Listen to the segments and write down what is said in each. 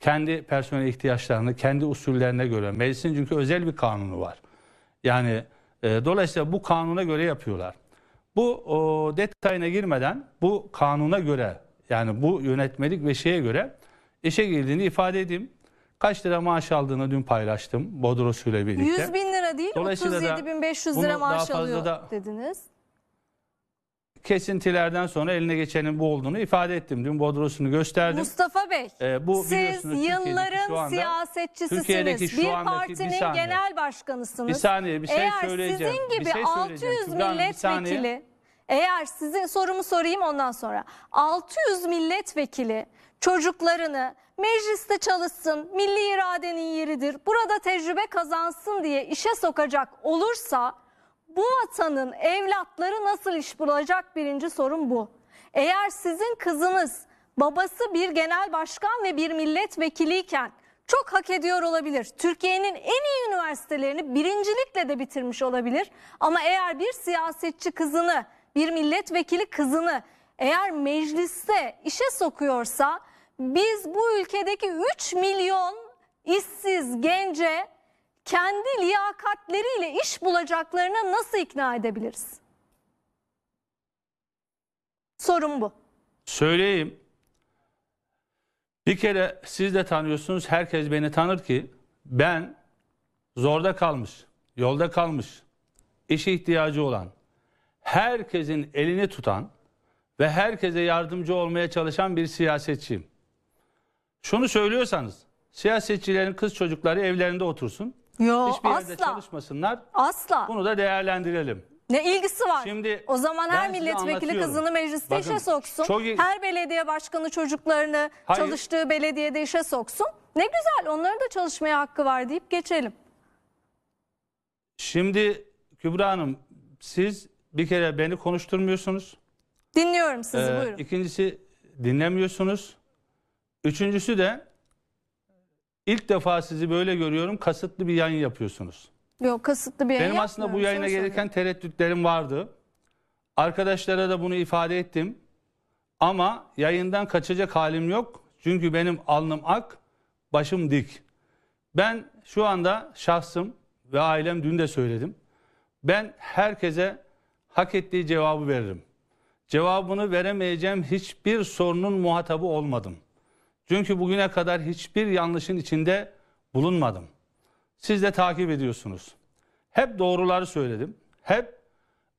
kendi personel ihtiyaçlarını kendi usullerine göre meclisin çünkü özel bir kanunu var. Yani e, dolayısıyla bu kanuna göre yapıyorlar. Bu o, detayına girmeden bu kanuna göre yani bu yönetmelik ve şeye göre işe girdiğini ifade edeyim. Kaç lira maaş aldığını dün paylaştım ile birlikte. 100 bin lira değil 37.500 lira maaş alıyor da, dediniz kesintilerden sonra eline geçenin bu olduğunu ifade ettim. Dün bodrosunu gösterdim. Mustafa Bey, ee, bu siz yılların şu anda, siyasetçisisiniz. Bir partinin bir genel başkanısınız. Bir saniye bir şey Eğer söyleyeceğim. Eğer sizin gibi şey bir şey 600 milletvekili, eğer sizin sorumu sorayım ondan sonra. 600 milletvekili çocuklarını mecliste çalışsın, milli iradenin yeridir, burada tecrübe kazansın diye işe sokacak olursa bu vatanın evlatları nasıl iş bulacak birinci sorun bu. Eğer sizin kızınız babası bir genel başkan ve bir milletvekiliyken çok hak ediyor olabilir. Türkiye'nin en iyi üniversitelerini birincilikle de bitirmiş olabilir. Ama eğer bir siyasetçi kızını, bir milletvekili kızını eğer mecliste işe sokuyorsa biz bu ülkedeki 3 milyon işsiz gence kendi liyakatleriyle iş bulacaklarına nasıl ikna edebiliriz? Sorun bu. Söyleyeyim. Bir kere siz de tanıyorsunuz, herkes beni tanır ki ben zorda kalmış, yolda kalmış, iş ihtiyacı olan, herkesin elini tutan ve herkese yardımcı olmaya çalışan bir siyasetçiyim. Şunu söylüyorsanız, siyasetçilerin kız çocukları evlerinde otursun, Yo, Hiçbir asla. yerde çalışmasınlar. Asla. Bunu da değerlendirelim. Ne ilgisi var? Şimdi o zaman her milletvekili kızını mecliste Bakın, işe soksun. Çok... Her belediye başkanı çocuklarını Hayır. çalıştığı belediyede işe soksun. Ne güzel onların da çalışmaya hakkı var deyip geçelim. Şimdi Kübra Hanım siz bir kere beni konuşturmuyorsunuz. Dinliyorum sizi ee, buyurun. İkincisi dinlemiyorsunuz. Üçüncüsü de İlk defa sizi böyle görüyorum. Kasıtlı bir yayın yapıyorsunuz. Yok kasıtlı bir yayın Benim aslında bu yayına gelirken tereddütlerim vardı. Arkadaşlara da bunu ifade ettim. Ama yayından kaçacak halim yok. Çünkü benim alnım ak, başım dik. Ben şu anda şahsım ve ailem dün de söyledim. Ben herkese hak ettiği cevabı veririm. Cevabını veremeyeceğim hiçbir sorunun muhatabı olmadım. Çünkü bugüne kadar hiçbir yanlışın içinde bulunmadım. Siz de takip ediyorsunuz. Hep doğruları söyledim. Hep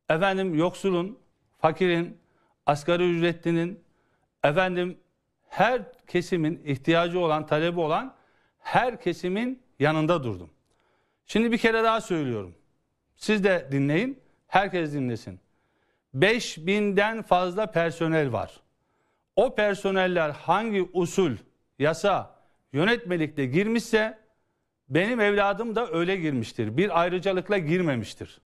efendim yoksulun, fakirin, asgari ücretlinin, efendim her kesimin ihtiyacı olan, talebi olan her kesimin yanında durdum. Şimdi bir kere daha söylüyorum. Siz de dinleyin, herkes dinlesin. 5000'den fazla personel var o personeller hangi usul, yasa, yönetmelikte girmişse benim evladım da öyle girmiştir. Bir ayrıcalıkla girmemiştir.